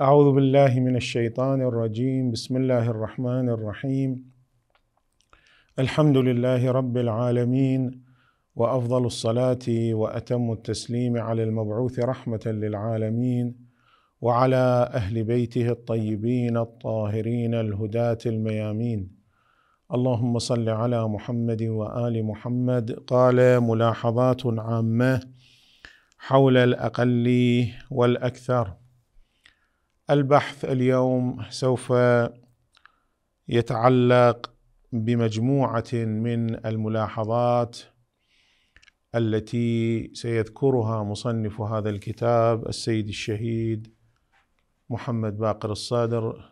أعوذ بالله من الشيطان الرجيم بسم الله الرحمن الرحيم الحمد لله رب العالمين وأفضل الصلاة وأتم التسليم على المبعوث رحمة للعالمين وعلى أهل بيته الطيبين الطاهرين الهداة الميامين اللهم صل على محمد وآل محمد قال ملاحظات عامة حول الأقل والأكثر البحث اليوم سوف يتعلق بمجموعه من الملاحظات التي سيذكرها مصنف هذا الكتاب السيد الشهيد محمد باقر الصادر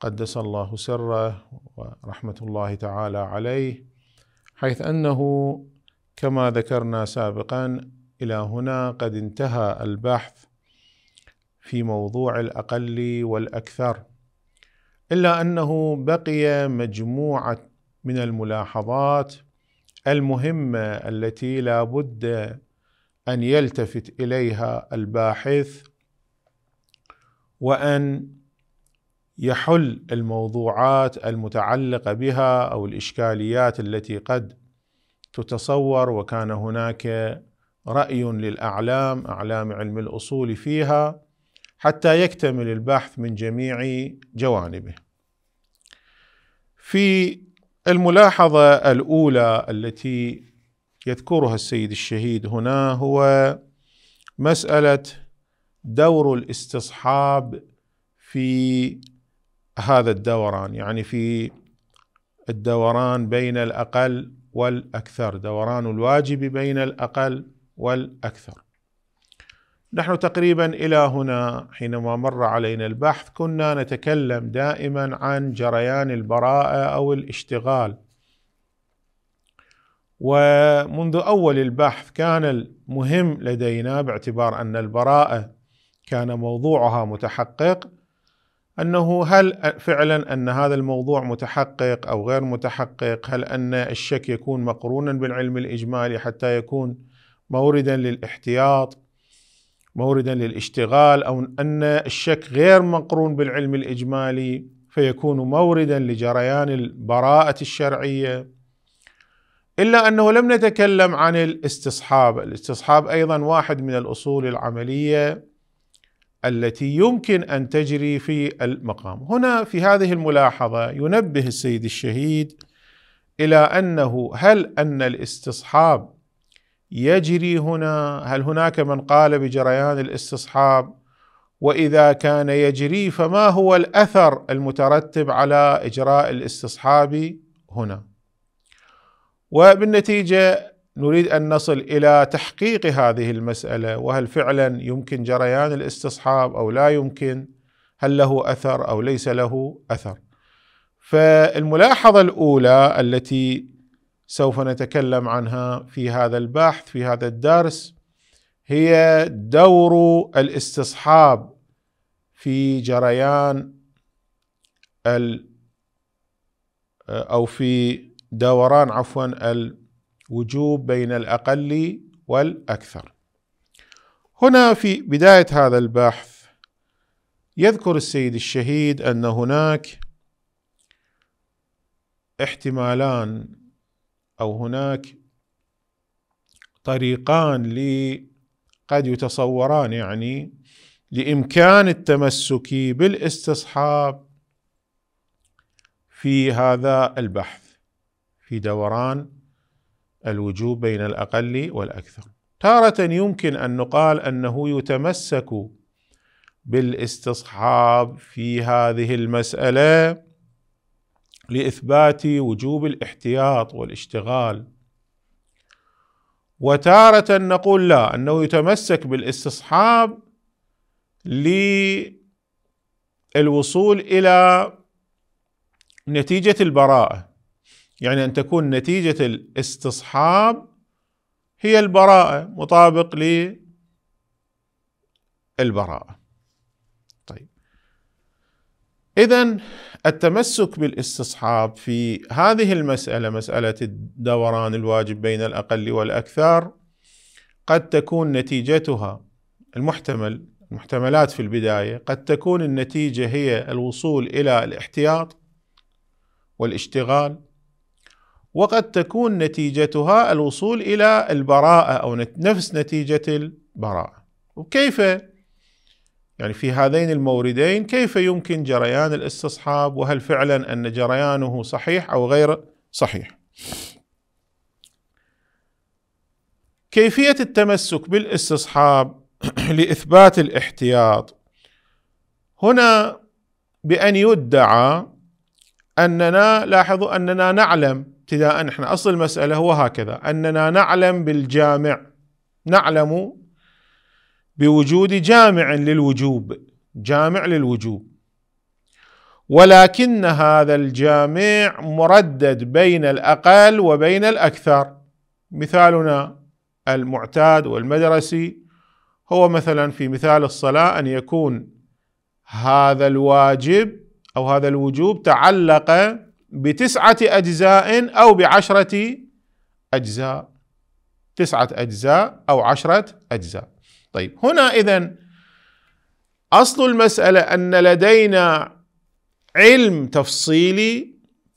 قدس الله سره ورحمه الله تعالى عليه حيث انه كما ذكرنا سابقا الى هنا قد انتهى البحث في موضوع الاقل والاكثر الا انه بقي مجموعه من الملاحظات المهمه التي لا بد ان يلتفت اليها الباحث وان يحل الموضوعات المتعلقه بها او الاشكاليات التي قد تتصور وكان هناك راي للاعلام اعلام علم الاصول فيها حتى يكتمل البحث من جميع جوانبه في الملاحظه الاولى التي يذكرها السيد الشهيد هنا هو مساله دور الاستصحاب في هذا الدوران يعني في الدوران بين الاقل والاكثر دوران الواجب بين الاقل والاكثر نحن تقريبا الى هنا حينما مر علينا البحث كنا نتكلم دائما عن جريان البراءه او الاشتغال ومنذ اول البحث كان المهم لدينا باعتبار ان البراءه كان موضوعها متحقق انه هل فعلا ان هذا الموضوع متحقق او غير متحقق؟ هل ان الشك يكون مقرونا بالعلم الاجمالي حتى يكون موردا للاحتياط؟ موردا للاشتغال او ان الشك غير مقرون بالعلم الاجمالي فيكون موردا لجريان البراءه الشرعيه الا انه لم نتكلم عن الاستصحاب، الاستصحاب ايضا واحد من الاصول العمليه التي يمكن ان تجري في المقام. هنا في هذه الملاحظه ينبه السيد الشهيد الى انه هل ان الاستصحاب يجري هنا هل هناك من قال بجريان الاستصحاب واذا كان يجري فما هو الاثر المترتب على اجراء الاستصحاب هنا وبالنتيجه نريد ان نصل الى تحقيق هذه المساله وهل فعلا يمكن جريان الاستصحاب او لا يمكن هل له اثر او ليس له اثر فالملاحظه الاولى التي سوف نتكلم عنها في هذا البحث في هذا الدرس هي دور الاستصحاب في جريان ال او في دوران عفوا الوجوب بين الاقل والاكثر. هنا في بدايه هذا البحث يذكر السيد الشهيد ان هناك احتمالان او هناك طريقان لي قد يتصوران يعني لامكان التمسك بالاستصحاب في هذا البحث في دوران الوجوب بين الاقل والاكثر تاره يمكن ان نقال انه يتمسك بالاستصحاب في هذه المساله لاثبات وجوب الاحتياط والاشتغال وتاره نقول لا انه يتمسك بالاستصحاب للوصول الى نتيجه البراءه يعني ان تكون نتيجه الاستصحاب هي البراءه مطابق للبراءه إذا التمسك بالاستصحاب في هذه المسألة مسألة الدوران الواجب بين الأقل والأكثر قد تكون نتيجتها المحتمل المحتملات في البداية قد تكون النتيجة هي الوصول إلى الاحتياط والاشتغال وقد تكون نتيجتها الوصول إلى البراءة أو نفس نتيجة البراءة وكيف يعني في هذين الموردين كيف يمكن جريان الاستصحاب وهل فعلا ان جريانه صحيح او غير صحيح كيفيه التمسك بالاستصحاب لاثبات الاحتياط هنا بان يدعى اننا لاحظوا اننا نعلم ابتداء احنا اصل المساله هو هكذا اننا نعلم بالجامع نعلم بوجود جامع للوجوب جامع للوجوب ولكن هذا الجامع مردد بين الاقل وبين الاكثر مثالنا المعتاد والمدرسي هو مثلا في مثال الصلاه ان يكون هذا الواجب او هذا الوجوب تعلق بتسعه اجزاء او بعشره اجزاء تسعه اجزاء او عشره اجزاء طيب هنا إذا أصل المسألة أن لدينا علم تفصيلي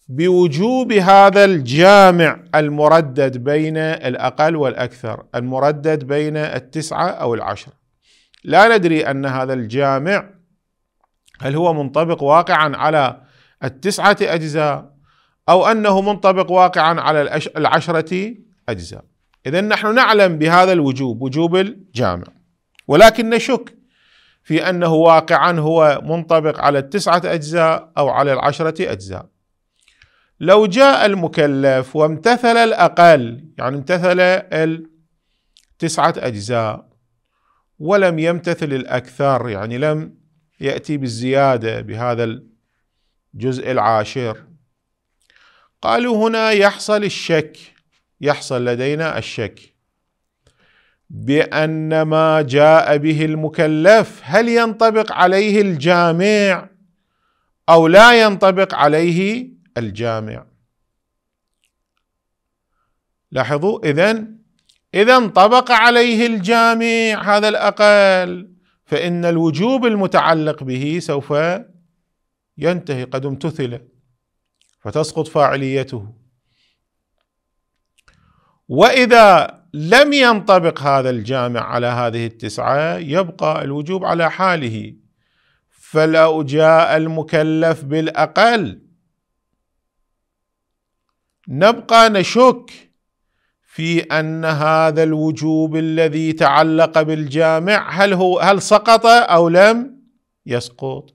بوجوب هذا الجامع المردد بين الأقل والأكثر المردد بين التسعة أو العشرة لا ندري أن هذا الجامع هل هو منطبق واقعا على التسعة أجزاء أو أنه منطبق واقعا على العشرة أجزاء إذا نحن نعلم بهذا الوجوب وجوب الجامع ولكن نشك في أنه واقعا هو منطبق على التسعة أجزاء أو على العشرة أجزاء لو جاء المكلف وامتثل الأقل يعني امتثل التسعة أجزاء ولم يمتثل الأكثر يعني لم يأتي بالزيادة بهذا الجزء العاشر قالوا هنا يحصل الشك يحصل لدينا الشك بان ما جاء به المكلف هل ينطبق عليه الجامع او لا ينطبق عليه الجامع لاحظوا اذا اذا انطبق عليه الجامع هذا الاقل فان الوجوب المتعلق به سوف ينتهي قد امتثل فتسقط فاعليته واذا لم ينطبق هذا الجامع على هذه التسعة يبقى الوجوب على حاله فلو جاء المكلف بالأقل نبقى نشك في أن هذا الوجوب الذي تعلق بالجامع هل هو هل سقط أو لم يسقط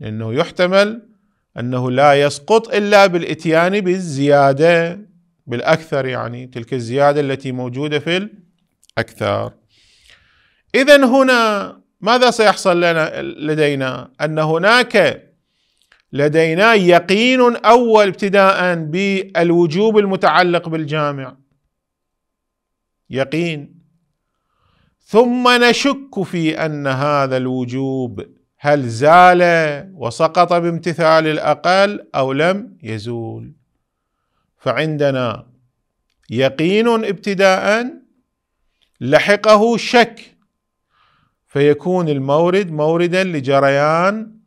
لأنه يحتمل أنه لا يسقط إلا بالإتيان بالزيادة بالأكثر يعني تلك الزيادة التي موجودة في الأكثر إذا هنا ماذا سيحصل لنا لدينا أن هناك لدينا يقين أول ابتداء بالوجوب المتعلق بالجامع يقين ثم نشك في أن هذا الوجوب هل زال وسقط بامتثال الأقل أو لم يزول فعندنا يقين ابتداء لحقه شك فيكون المورد موردا لجريان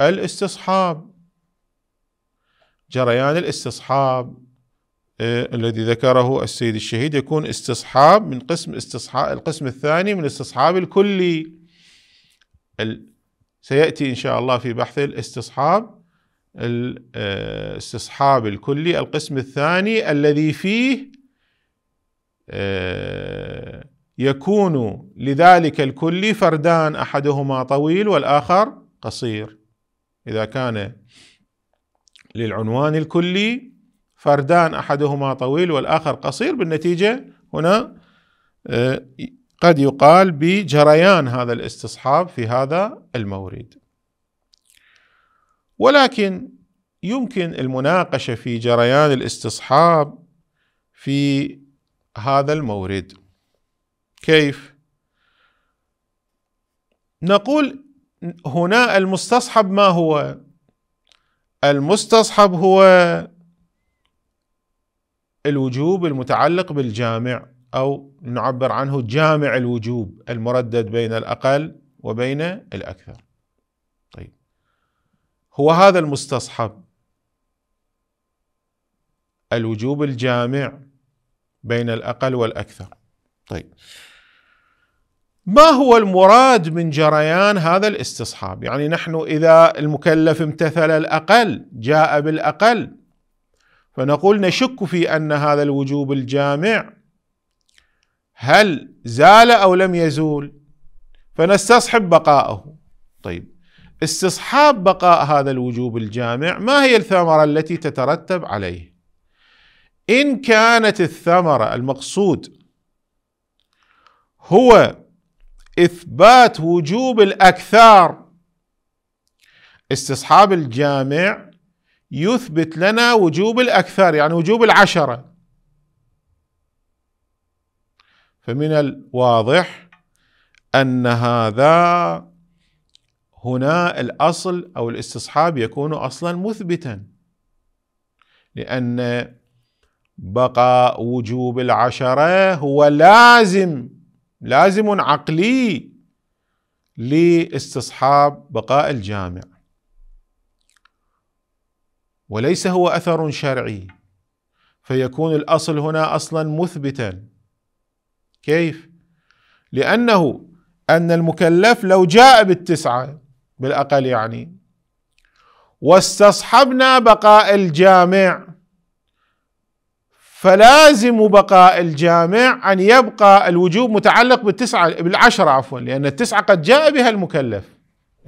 الاستصحاب جريان الاستصحاب آه، الذي ذكره السيد الشهيد يكون استصحاب من قسم استصحاب القسم الثاني من الاستصحاب الكلي سياتي ان شاء الله في بحث الاستصحاب الاستصحاب آه، الكلي القسم الثاني الذي فيه آه، يكون لذلك الكلي فردان احدهما طويل والاخر قصير اذا كان للعنوان الكلي فردان احدهما طويل والاخر قصير بالنتيجه هنا آه، قد يقال بجريان هذا الاستصحاب في هذا المورد ولكن يمكن المناقشه في جريان الاستصحاب في هذا المورد كيف نقول هنا المستصحب ما هو المستصحب هو الوجوب المتعلق بالجامع او نعبر عنه جامع الوجوب المردد بين الاقل وبين الاكثر هو هذا المستصحب الوجوب الجامع بين الاقل والاكثر طيب ما هو المراد من جريان هذا الاستصحاب يعني نحن اذا المكلف امتثل الاقل جاء بالاقل فنقول نشك في ان هذا الوجوب الجامع هل زال او لم يزول فنستصحب بقاءه طيب استصحاب بقاء هذا الوجوب الجامع ما هي الثمرة التي تترتب عليه إن كانت الثمرة المقصود هو إثبات وجوب الأكثار استصحاب الجامع يثبت لنا وجوب الأكثر يعني وجوب العشرة فمن الواضح أن هذا هنا الاصل او الاستصحاب يكون اصلا مثبتا لان بقاء وجوب العشره هو لازم لازم عقلي لاستصحاب بقاء الجامع وليس هو اثر شرعي فيكون الاصل هنا اصلا مثبتا كيف لانه ان المكلف لو جاء بالتسعه بالاقل يعني واستصحبنا بقاء الجامع فلازم بقاء الجامع ان يبقى الوجوب متعلق بالتسعه بالعشره عفوا لان التسعه قد جاء بها المكلف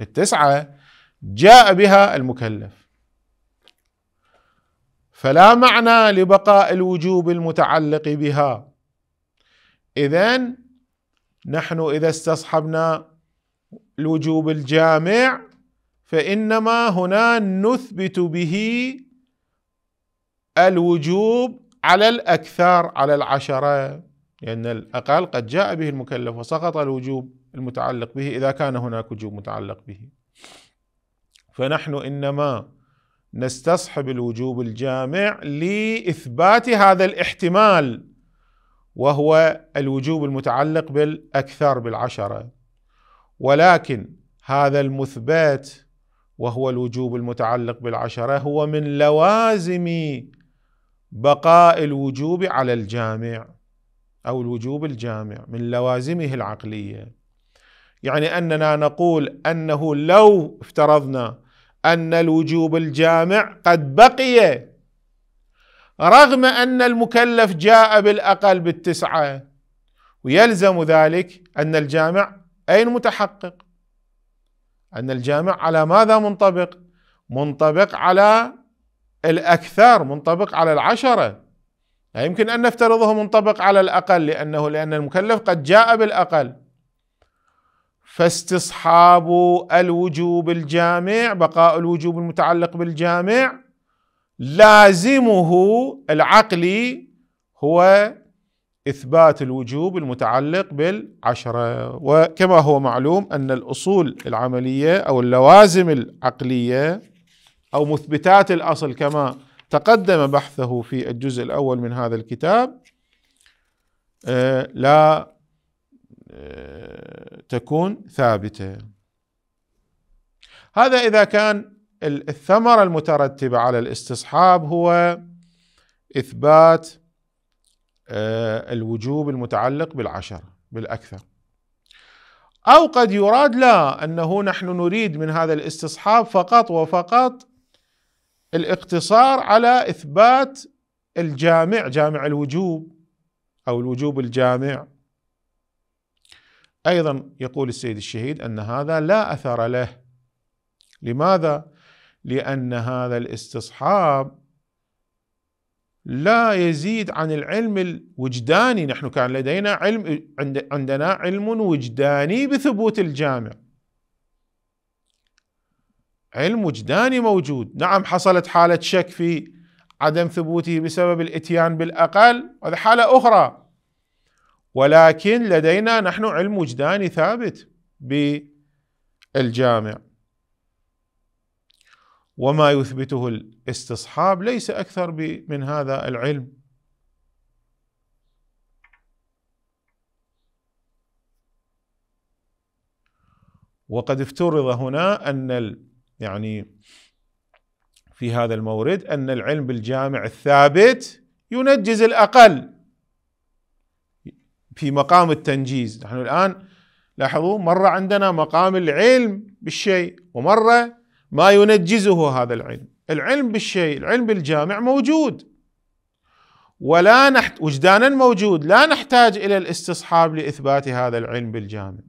التسعه جاء بها المكلف فلا معنى لبقاء الوجوب المتعلق بها اذا نحن اذا استصحبنا الوجوب الجامع فانما هنا نثبت به الوجوب على الاكثر على العشره لان الاقل قد جاء به المكلف وسقط الوجوب المتعلق به اذا كان هناك وجوب متعلق به فنحن انما نستصحب الوجوب الجامع لاثبات هذا الاحتمال وهو الوجوب المتعلق بالاكثر بالعشره ولكن هذا المثبت وهو الوجوب المتعلق بالعشره هو من لوازم بقاء الوجوب على الجامع او الوجوب الجامع من لوازمه العقليه يعني اننا نقول انه لو افترضنا ان الوجوب الجامع قد بقي رغم ان المكلف جاء بالاقل بالتسعه ويلزم ذلك ان الجامع أين متحقق؟ أن الجامع على ماذا منطبق منطبق على الأكثر منطبق على العشرة لا يمكن أن نفترضه منطبق على الأقل لأنه لأن المكلف قد جاء بالأقل فاستصحاب الوجوب الجامع بقاء الوجوب المتعلق بالجامع لازمه العقلي هو إثبات الوجوب المتعلق بالعشرة وكما هو معلوم أن الأصول العملية أو اللوازم العقلية أو مثبتات الأصل كما تقدم بحثه في الجزء الأول من هذا الكتاب آه، لا آه، تكون ثابته هذا اذا كان الثمره المترتبه على الاستصحاب هو اثبات آه، الوجوب المتعلق بالعشرة بالأكثر أو قد يراد لا أنه نحن نريد من هذا الاستصحاب فقط وفقط الاقتصار على إثبات الجامع جامع الوجوب أو الوجوب الجامع أيضا يقول السيد الشهيد أن هذا لا أثر له لماذا؟ لأن هذا الاستصحاب لا يزيد عن العلم الوجداني نحن كان لدينا علم عندنا علم وجداني بثبوت الجامع علم وجداني موجود نعم حصلت حالة شك في عدم ثبوته بسبب الاتيان بالأقل هذا حالة أخرى ولكن لدينا نحن علم وجداني ثابت بالجامع وما يثبته الاستصحاب ليس اكثر من هذا العلم وقد افترض هنا ان يعني في هذا المورد ان العلم بالجامع الثابت ينجز الاقل في مقام التنجيز نحن الان لاحظوا مره عندنا مقام العلم بالشيء ومره ما ينجزه هذا العلم العلم بالشيء العلم بالجامع موجود ولا نحت وجدانا موجود لا نحتاج إلى الاستصحاب لإثبات هذا العلم بالجامع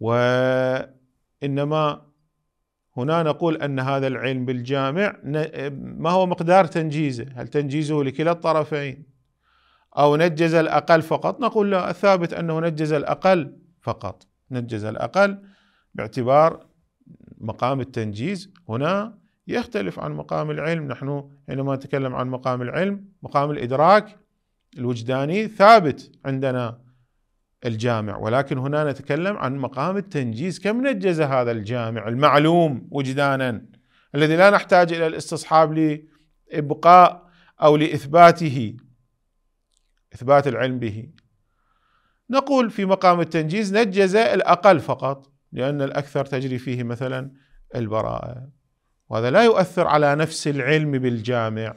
وإنما هنا نقول أن هذا العلم بالجامع ما هو مقدار تنجيزه هل تنجيزه لكلا الطرفين أو نجز الأقل فقط نقول لا الثابت أنه نجز الأقل فقط نجز الأقل باعتبار مقام التنجيز هنا يختلف عن مقام العلم نحن حينما نتكلم عن مقام العلم مقام الإدراك الوجداني ثابت عندنا الجامع ولكن هنا نتكلم عن مقام التنجيز كم نجز هذا الجامع المعلوم وجدانا الذي لا نحتاج إلى الاستصحاب لإبقاء أو لإثباته إثبات العلم به نقول في مقام التنجيز نجز الأقل فقط لأن الأكثر تجري فيه مثلا البراءة وهذا لا يؤثر على نفس العلم بالجامع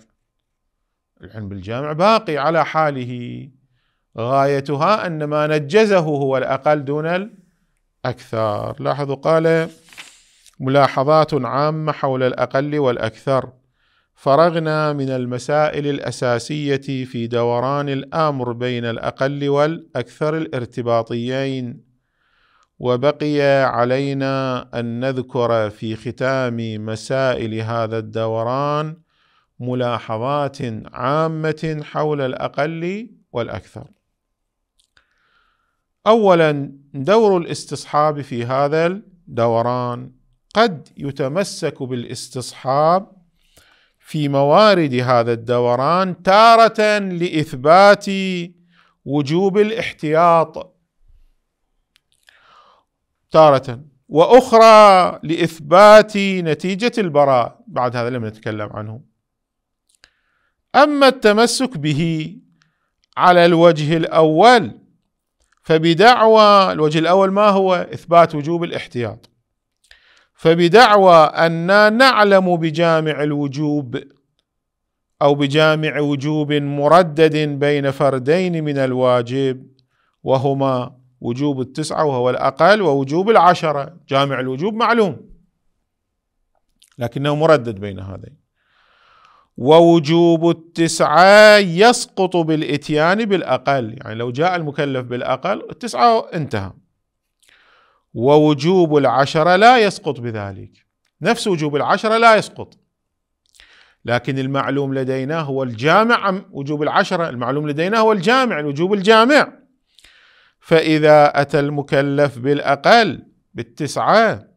العلم بالجامع باقي على حاله غايتها أن ما نجزه هو الأقل دون الأكثر لاحظوا قال ملاحظات عامة حول الأقل والأكثر فرغنا من المسائل الأساسية في دوران الأمر بين الأقل والأكثر الارتباطيين وبقي علينا ان نذكر في ختام مسائل هذا الدوران ملاحظات عامه حول الاقل والاكثر اولا دور الاستصحاب في هذا الدوران قد يتمسك بالاستصحاب في موارد هذا الدوران تاره لاثبات وجوب الاحتياط تارة وأخرى لإثبات نتيجة البراء بعد هذا لم نتكلم عنه أما التمسك به على الوجه الأول فبدعوى الوجه الأول ما هو إثبات وجوب الاحتياط فبدعوى أننا نعلم بجامع الوجوب أو بجامع وجوب مردد بين فردين من الواجب وهما وجوب التسعة وهو الأقل ووجوب العشرة جامع الوجوب معلوم لكنه مردد بين هذين ووجوب التسعة يسقط بالإتيان بالأقل يعني لو جاء المكلف بالأقل التسعة انتهى ووجوب العشرة لا يسقط بذلك نفس وجوب العشرة لا يسقط لكن المعلوم لدينا هو الجامع وجوب العشرة المعلوم لدينا هو الجامع الوجوب الجامع فإذا أتى المكلف بالأقل بالتسعة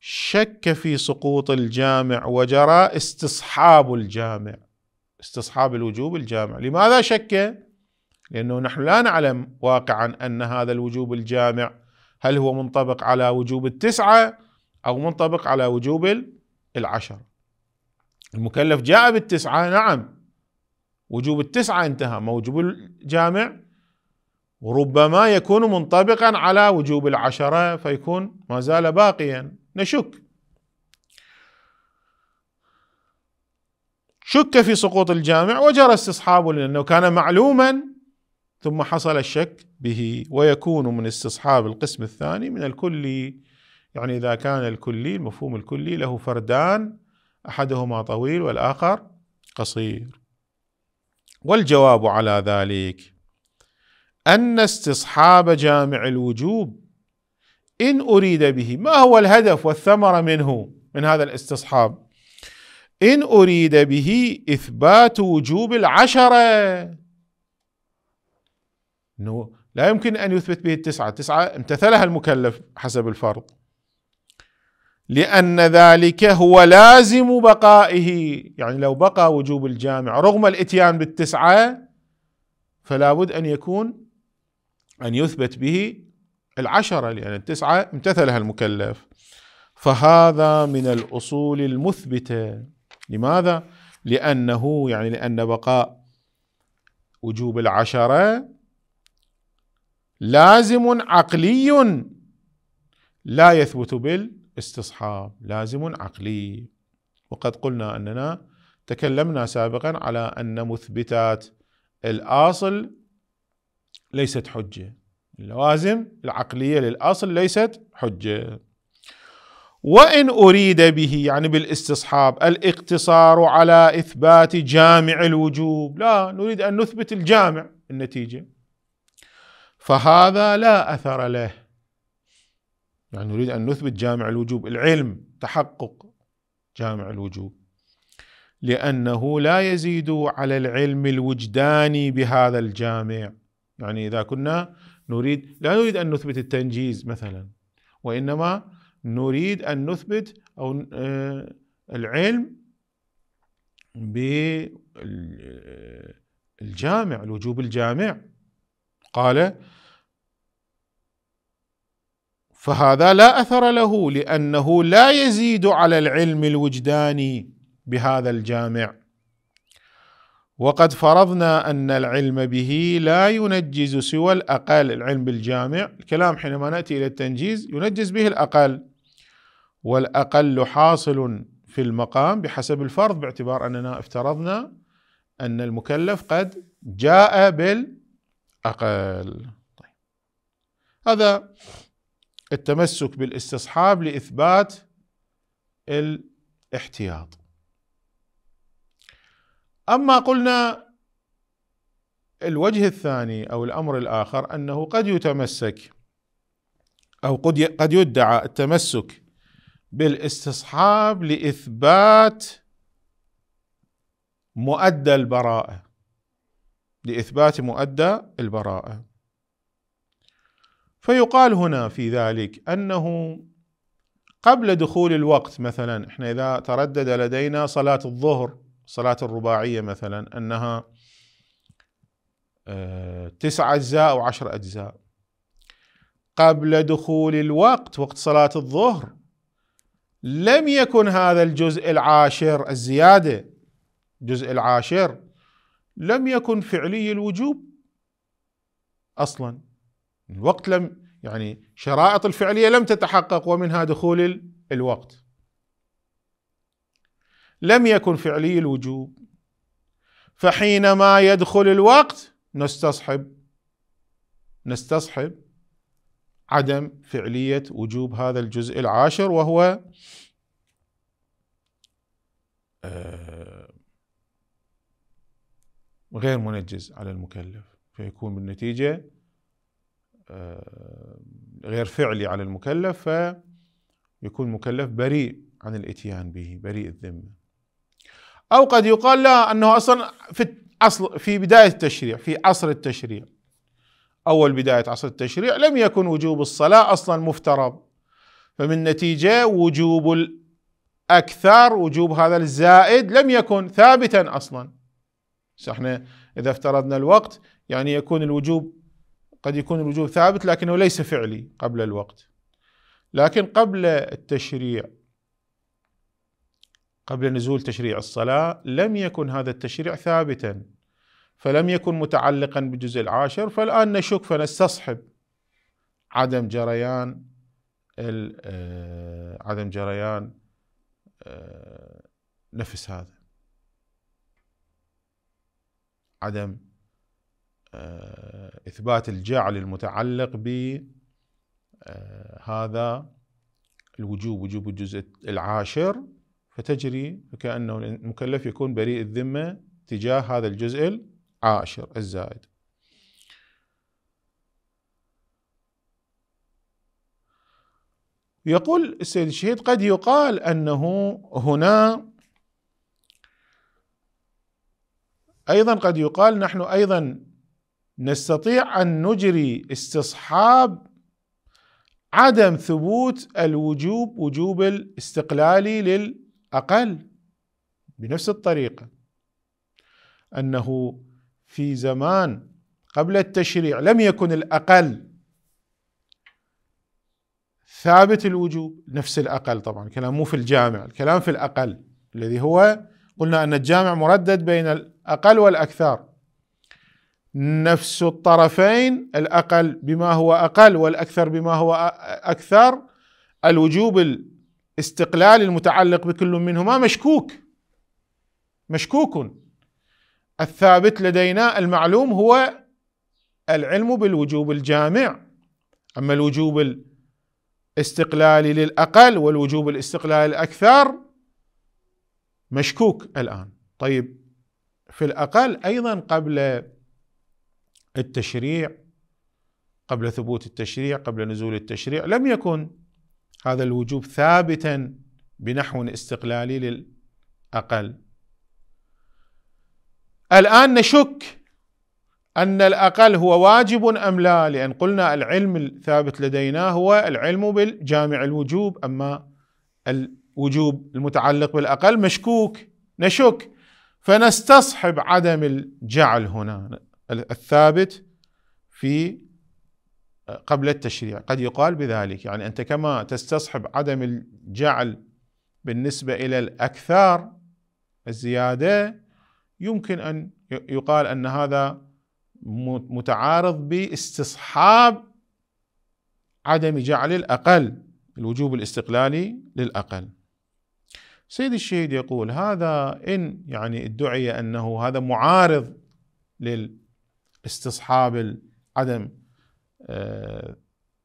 شك في سقوط الجامع وجرى استصحاب الجامع استصحاب الوجوب الجامع لماذا شك؟ لأنه نحن لا نعلم واقعا أن هذا الوجوب الجامع هل هو منطبق على وجوب التسعة أو منطبق على وجوب العشر المكلف جاء بالتسعة نعم وجوب التسعة انتهى ما وجوب الجامع وربما يكون منطبقا على وجوب العشرة فيكون ما زال باقيا نشك شك في سقوط الجامع وجرى استصحابه لأنه كان معلوما ثم حصل الشك به ويكون من استصحاب القسم الثاني من الكلي يعني إذا كان الكلي المفهوم الكلي له فردان أحدهما طويل والآخر قصير والجواب على ذلك أن استصحاب جامع الوجوب إن أريد به ما هو الهدف والثمرة منه من هذا الاستصحاب إن أريد به إثبات وجوب العشرة إنه لا يمكن أن يثبت به التسعة التسعة امتثلها المكلف حسب الفرض لأن ذلك هو لازم بقائه يعني لو بقى وجوب الجامع رغم الاتيان بالتسعة فلا بد أن يكون أن يثبت به العشرة لأن التسعة امتثلها المكلف فهذا من الأصول المثبتة لماذا؟ لأنه يعني لأن بقاء وجوب العشرة لازم عقلي لا يثبت بالاستصحاب لازم عقلي وقد قلنا أننا تكلمنا سابقا على أن مثبتات الأصل ليست حجة اللوازم العقلية للأصل ليست حجة وإن أريد به يعني بالاستصحاب الاقتصار على إثبات جامع الوجوب لا نريد أن نثبت الجامع النتيجة فهذا لا أثر له يعني نريد أن نثبت جامع الوجوب العلم تحقق جامع الوجوب لأنه لا يزيد على العلم الوجداني بهذا الجامع يعني إذا كنا نريد لا نريد أن نثبت التنجيز مثلا وإنما نريد أن نثبت أو آه، العلم بالجامع الوجوب الجامع قال فهذا لا أثر له لأنه لا يزيد على العلم الوجداني بهذا الجامع وقد فرضنا أن العلم به لا ينجز سوى الأقل العلم بالجامع الكلام حينما نأتي إلى التنجيز ينجز به الأقل والأقل حاصل في المقام بحسب الفرض باعتبار أننا افترضنا أن المكلف قد جاء بالأقل طيب. هذا التمسك بالاستصحاب لإثبات الاحتياط اما قلنا الوجه الثاني او الامر الاخر انه قد يتمسك او قد قد يدعى التمسك بالاستصحاب لاثبات مؤدى البراءه لاثبات مؤدى البراءه فيقال هنا في ذلك انه قبل دخول الوقت مثلا احنا اذا تردد لدينا صلاه الظهر الصلاة الرباعية مثلا أنها آه، تسع أجزاء أو عشر أجزاء قبل دخول الوقت وقت صلاة الظهر لم يكن هذا الجزء العاشر الزيادة الجزء العاشر لم يكن فعلي الوجوب أصلا الوقت لم يعني شرائط الفعلية لم تتحقق ومنها دخول الوقت لم يكن فعلي الوجوب فحينما يدخل الوقت نستصحب نستصحب عدم فعلية وجوب هذا الجزء العاشر وهو آه، غير منجز على المكلف فيكون بالنتيجة آه، غير فعلي على المكلف فيكون المكلف بريء عن الاتيان به بريء الذمه أو قد يقال لا أنه أصلا في أصل في بداية التشريع في عصر التشريع أول بداية عصر التشريع لم يكن وجوب الصلاة أصلا مفترض فمن نتيجة وجوب الأكثر وجوب هذا الزائد لم يكن ثابتا أصلا احنا إذا افترضنا الوقت يعني يكون الوجوب قد يكون الوجوب ثابت لكنه ليس فعلي قبل الوقت لكن قبل التشريع قبل نزول تشريع الصلاة لم يكن هذا التشريع ثابتا فلم يكن متعلقا بالجزء العاشر فالآن نشك فنستصحب عدم جريان آه، عدم جريان آه، نفس هذا عدم آه، إثبات الجعل المتعلق ب هذا الوجوب وجوب الجزء العاشر فتجري فكأنه المكلف يكون بريء الذمة تجاه هذا الجزء العاشر الزائد يقول السيد الشهيد قد يقال أنه هنا أيضا قد يقال نحن أيضا نستطيع أن نجري استصحاب عدم ثبوت الوجوب وجوب الاستقلالي لل أقل بنفس الطريقة أنه في زمان قبل التشريع لم يكن الأقل ثابت الوجوب نفس الأقل طبعا الكلام مو في الجامع الكلام في الأقل الذي هو قلنا أن الجامع مردد بين الأقل والأكثر نفس الطرفين الأقل بما هو أقل والأكثر بما هو أكثر الوجوب استقلال المتعلق بكل منهما مشكوك مشكوك الثابت لدينا المعلوم هو العلم بالوجوب الجامع اما الوجوب الاستقلالي للاقل والوجوب الاستقلالي الاكثر مشكوك الان طيب في الاقل ايضا قبل التشريع قبل ثبوت التشريع قبل نزول التشريع لم يكن هذا الوجوب ثابتا بنحو استقلالي للاقل الان نشك ان الاقل هو واجب ام لا لان قلنا العلم الثابت لدينا هو العلم بالجامع الوجوب اما الوجوب المتعلق بالاقل مشكوك نشك فنستصحب عدم الجعل هنا الثابت في قبل التشريع قد يقال بذلك يعني أنت كما تستصحب عدم الجعل بالنسبة إلى الأكثار الزيادة يمكن أن يقال أن هذا متعارض باستصحاب عدم جعل الأقل الوجوب الاستقلالي للأقل سيد الشهيد يقول هذا إن يعني ادعي أنه هذا معارض للاستصحاب عدم آه،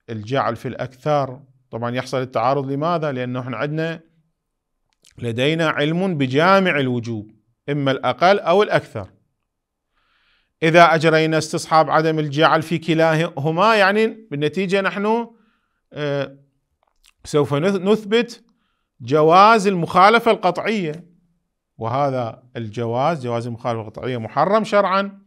الجعل في الأكثار طبعا يحصل التعارض لماذا؟ لأنه احنا عندنا لدينا علم بجامع الوجوب إما الأقل أو الأكثر إذا أجرينا استصحاب عدم الجعل في كلاهما يعني بالنتيجة نحن آه، سوف نثبت جواز المخالفة القطعية وهذا الجواز جواز المخالفة القطعية محرم شرعا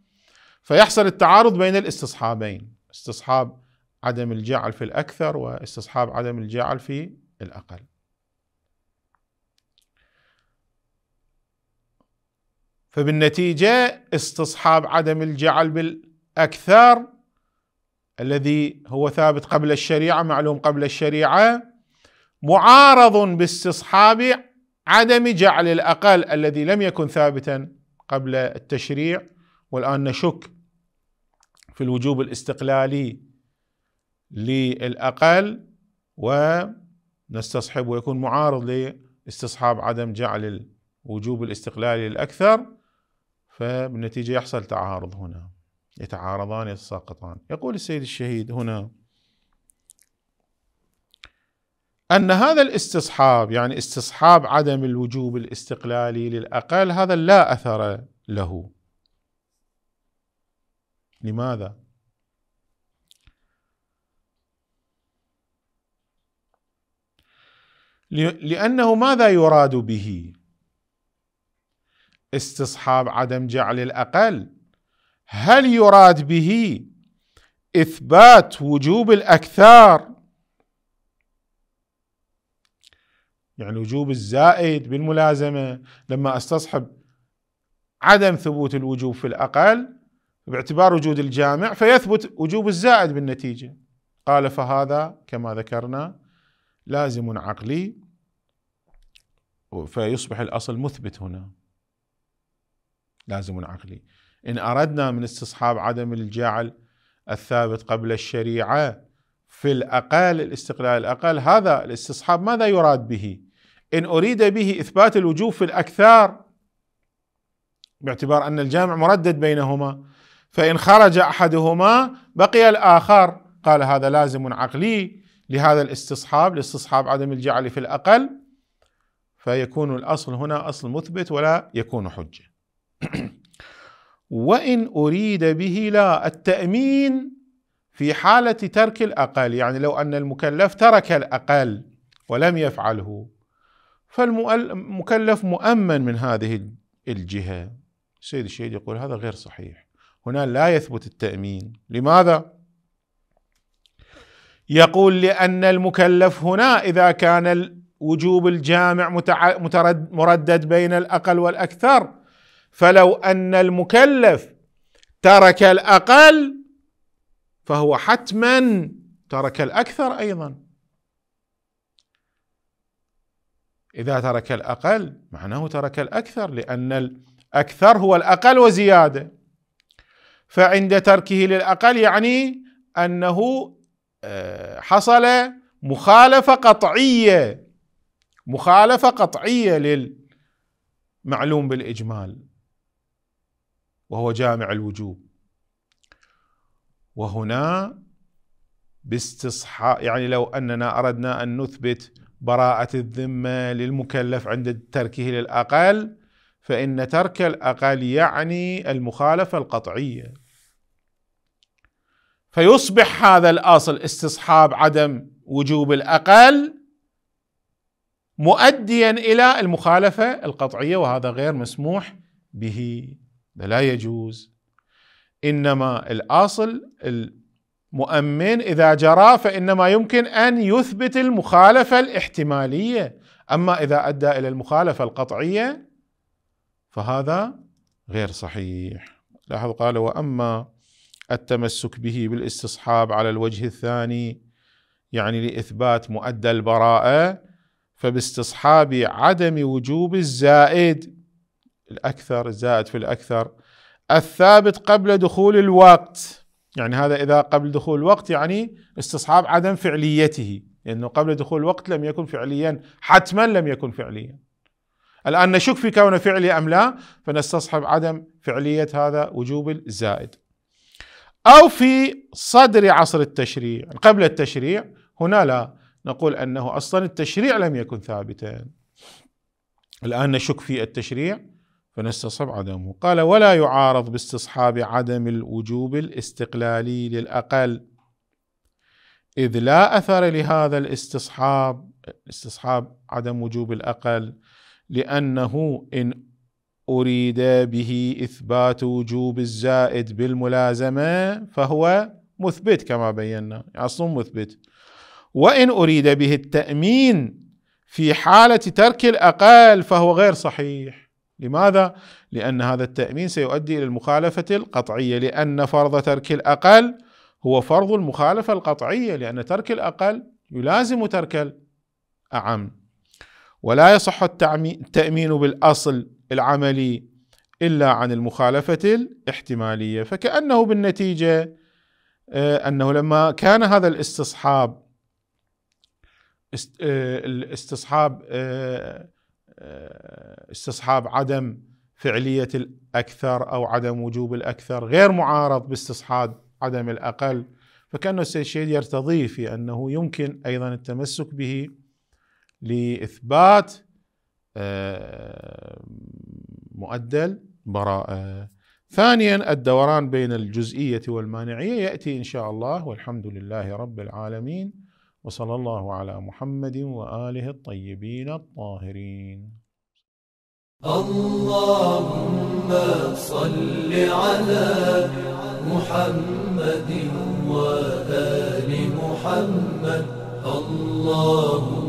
فيحصل التعارض بين الاستصحابين استصحاب عدم الجعل في الأكثر واستصحاب عدم الجعل في الأقل فبالنتيجة استصحاب عدم الجعل بالأكثر الذي هو ثابت قبل الشريعة معلوم قبل الشريعة معارض باستصحاب عدم جعل الأقل الذي لم يكن ثابتا قبل التشريع والآن نشك في الوجوب الاستقلالي للأقل ونستصحب ويكون معارض لاستصحاب عدم جعل الوجوب الاستقلالي للأكثر فبالنتيجة يحصل تعارض هنا يتعارضان يتساقطان يقول السيد الشهيد هنا أن هذا الاستصحاب يعني استصحاب عدم الوجوب الاستقلالي للأقل هذا لا أثر له لماذا؟ لأنه ماذا يراد به؟ استصحاب عدم جعل الأقل هل يراد به إثبات وجوب الأكثار يعني وجوب الزائد بالملازمة لما استصحب عدم ثبوت الوجوب في الأقل باعتبار وجود الجامع فيثبت وجوب الزائد بالنتيجه قال فهذا كما ذكرنا لازم عقلي فيصبح الاصل مثبت هنا لازم عقلي ان اردنا من استصحاب عدم الجعل الثابت قبل الشريعه في الاقل الاستقلال الاقل هذا الاستصحاب ماذا يراد به؟ ان اريد به اثبات الوجوب في الاكثار باعتبار ان الجامع مردد بينهما فإن خرج أحدهما بقي الآخر قال هذا لازم عقلي لهذا الاستصحاب لاستصحاب عدم الجعل في الأقل فيكون الأصل هنا أصل مثبت ولا يكون حجة وإن أريد به لا التأمين في حالة ترك الأقل يعني لو أن المكلف ترك الأقل ولم يفعله فالمكلف مؤمن من هذه الجهة السيد الشهيد يقول هذا غير صحيح هنا لا يثبت التأمين لماذا؟ يقول لأن المكلف هنا إذا كان الوجوب الجامع مردد بين الأقل والأكثر فلو أن المكلف ترك الأقل فهو حتما ترك الأكثر أيضا إذا ترك الأقل معناه ترك الأكثر لأن الأكثر هو الأقل وزيادة فعند تركه للأقل يعني أنه آه، حصل مخالفة قطعية مخالفة قطعية للمعلوم بالإجمال وهو جامع الوجوب وهنا باستصحاء يعني لو أننا أردنا أن نثبت براءة الذمة للمكلف عند تركه للأقل فإن ترك الأقل يعني المخالفة القطعية فيصبح هذا الأصل استصحاب عدم وجوب الأقل مؤديا إلى المخالفة القطعية وهذا غير مسموح به لا يجوز إنما الأصل المؤمن إذا جرى فإنما يمكن أن يثبت المخالفة الاحتمالية أما إذا أدى إلى المخالفة القطعية فهذا غير صحيح لاحظوا قال واما التمسك به بالاستصحاب على الوجه الثاني يعني لاثبات مؤدى البراءه فباستصحاب عدم وجوب الزائد الاكثر الزائد في الاكثر الثابت قبل دخول الوقت يعني هذا اذا قبل دخول الوقت يعني استصحاب عدم فعليته لانه قبل دخول الوقت لم يكن فعليا حتما لم يكن فعليا الآن نشك في كونه فعلي أم لا فنستصحب عدم فعلية هذا وجوب الزائد أو في صدر عصر التشريع قبل التشريع هنا لا نقول أنه أصلا التشريع لم يكن ثابتا الآن نشك في التشريع فنستصحب عدمه قال ولا يعارض باستصحاب عدم الوجوب الاستقلالي للأقل إذ لا أثر لهذا الاستصحاب استصحاب عدم وجوب الأقل لأنه إن أريد به إثبات وجوب الزائد بالملازمة فهو مثبت كما بينا أصل مثبت وإن أريد به التأمين في حالة ترك الأقل فهو غير صحيح لماذا؟ لأن هذا التأمين سيؤدي إلى المخالفة القطعية لأن فرض ترك الأقل هو فرض المخالفة القطعية لأن ترك الأقل يلازم ترك الأعم ولا يصح التأمين بالأصل العملي إلا عن المخالفة الاحتمالية فكأنه بالنتيجة آه، أنه لما كان هذا الاستصحاب آه، الاستصحاب آه، استصحاب عدم فعلية الأكثر أو عدم وجوب الأكثر غير معارض باستصحاب عدم الأقل فكأنه السيد الشهيد يرتضيه في أنه يمكن أيضا التمسك به لاثبات آه، مؤدل براءه. ثانيا الدوران بين الجزئيه والمانعيه ياتي ان شاء الله والحمد لله رب العالمين وصلى الله على محمد واله الطيبين الطاهرين. اللهم صل على محمد وآل محمد اللهم